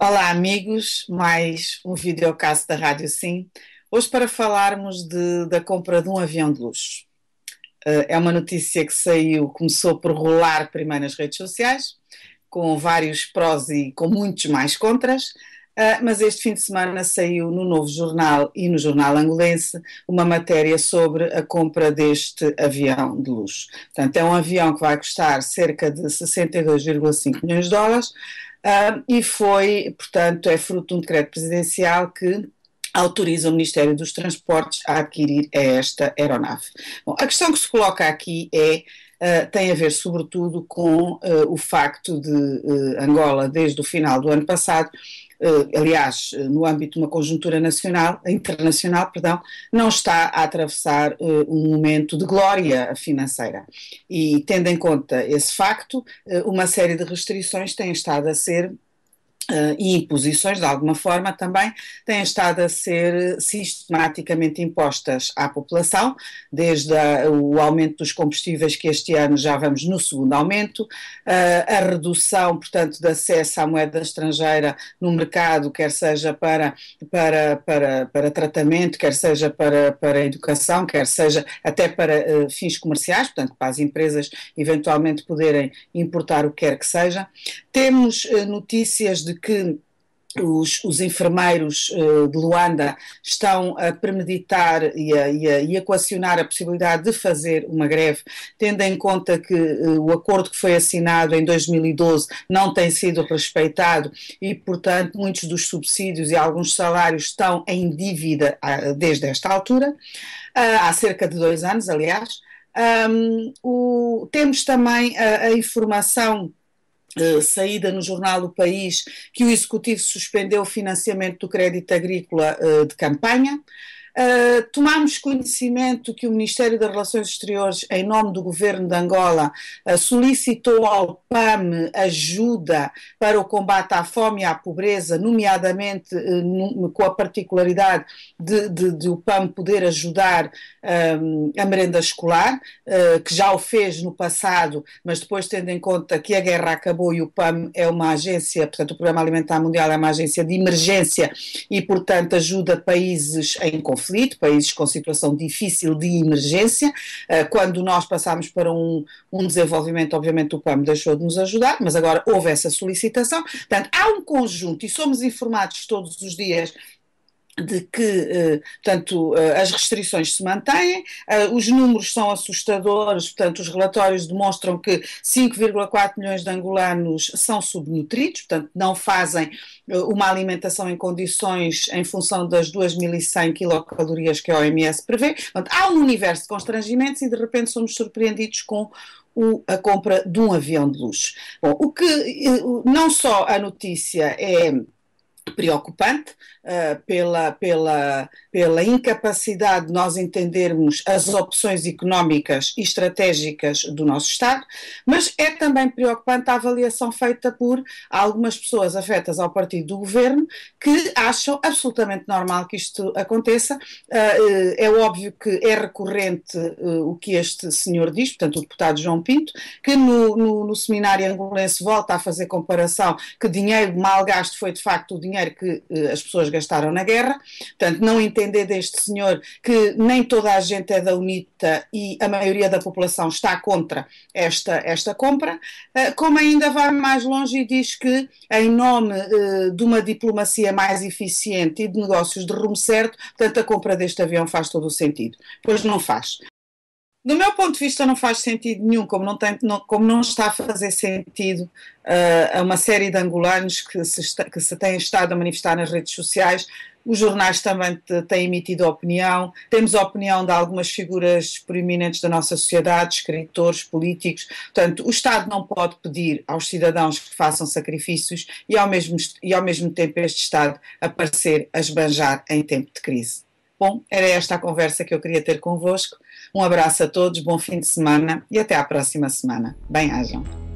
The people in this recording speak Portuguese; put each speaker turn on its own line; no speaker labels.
Olá, amigos, mais um videocast da Rádio Sim. Hoje para falarmos de, da compra de um avião de luxo. Eh, é uma notícia que saiu, começou por rolar primeiro nas redes sociais, com vários prós e com muitos mais contras, eh, mas este fim de semana saiu no Novo Jornal e no Jornal Angolense uma matéria sobre a compra deste avião de luxo. Portanto, é um avião que vai custar cerca de 62,5 milhões de dólares, Uh, e foi, portanto, é fruto de um decreto presidencial que autoriza o Ministério dos Transportes a adquirir esta aeronave. Bom, a questão que se coloca aqui é Uh, tem a ver sobretudo com uh, o facto de uh, Angola, desde o final do ano passado, eh, aliás, eh, no âmbito de uma conjuntura nacional, internacional, perdão, não está a atravessar eh, um momento de glória financeira. E tendo em conta esse facto, uma série de restrições têm estado a ser Uh, e imposições, de alguma forma, também têm estado a ser sistematicamente impostas à população, desde a, o aumento dos combustíveis, que este ano já vamos no segundo aumento, uh, a redução, portanto, de acesso à moeda estrangeira no mercado, quer seja para, para, para, para tratamento, quer seja para, para educação, quer seja até para uh, fins comerciais, portanto, para as empresas eventualmente poderem importar o que quer que seja. Temos notícias de que os, os, enfermeiros eh, de Luanda estão a premeditar e a, e, a, e a coacionar a possibilidade de fazer uma greve, tendo em conta que eh, o acordo que foi assinado em 2012 não tem sido respeitado e, portanto, muitos dos subsídios e alguns salários estão em dívida ah, desde esta altura, ah, há cerca de dois anos, aliás. Um, o, temos também a, a informação eh, saída no jornal O País que o Executivo suspendeu o financiamento do crédito agrícola uh, de campanha. Eh, tomámos conhecimento que o Ministério das Relações Exteriores, em nome do governo de Angola, uh, solicitou ao PAM ajuda para o combate à fome e à pobreza, nomeadamente uh, com a particularidade de, de, de, o PAM poder ajudar a merenda escolar, que já o fez no passado, mas depois tendo em conta que a guerra acabou e o PAM é uma agência, portanto, o Programa Alimentar Mundial é uma agência de emergência e, portanto, ajuda países em conflito conflito, países com situação difícil de emergência. Ah, quando nós passámos para um, um desenvolvimento, obviamente o PAM deixou de nos ajudar, mas agora houve essa solicitação. Portanto, há um conjunto, e somos informados todos os dias de que, eh, portanto, eh, as restrições se mantêm, eh, os números são assustadores, portanto, os relatórios demonstram que 5,4 milhões de angolanos são subnutridos, portanto, não fazem uma alimentação em condições em função das 2.100 quilocalorias que a OMS prevê. Portanto, há um universo de constrangimentos e de repente somos surpreendidos com a compra de um avião de luxo. Bom, o que não só a notícia é preocupante, eh, pela, pela, pela incapacidade de nós entendermos as opções económicas e estratégicas do nosso Estado, mas é também preocupante a avaliação feita por algumas pessoas afetas ao partido do governo que acham absolutamente normal que isto aconteça. Eh, eh, é óbvio que é recorrente o que este senhor diz, portanto, o deputado João Pinto, que no, no, no seminário angolense volta a fazer comparação que dinheiro mal gasto foi de facto o dinheiro que as pessoas gastaram gastaram na guerra. Portanto, não entender deste senhor que nem toda a gente é da UNITA e a maioria da população está contra esta, esta compra, eh, como ainda vai mais longe e diz que, em nome eh, de uma diplomacia mais eficiente e de negócios de rumo certo, portanto, a compra deste avião faz todo o sentido. Pois não faz do meu ponto de vista, não faz sentido nenhum, como não, tem, não, como não está a fazer sentido uh, a uma série de angolanos que se, está, que se têm estado a manifestar nas redes sociais. Os jornais também têm emitido opinião. Temos a opinião de algumas figuras proeminentes da nossa sociedade, escritores, políticos. Portanto, o Estado não pode pedir aos cidadãos que façam sacrifícios e, ao mesmo, e ao mesmo tempo, este Estado aparecer a esbanjar em tempo de crise. Bom, era esta a conversa que eu queria ter convosco. Um abraço a todos, bom fim de semana e até à próxima semana. Bem-ajam.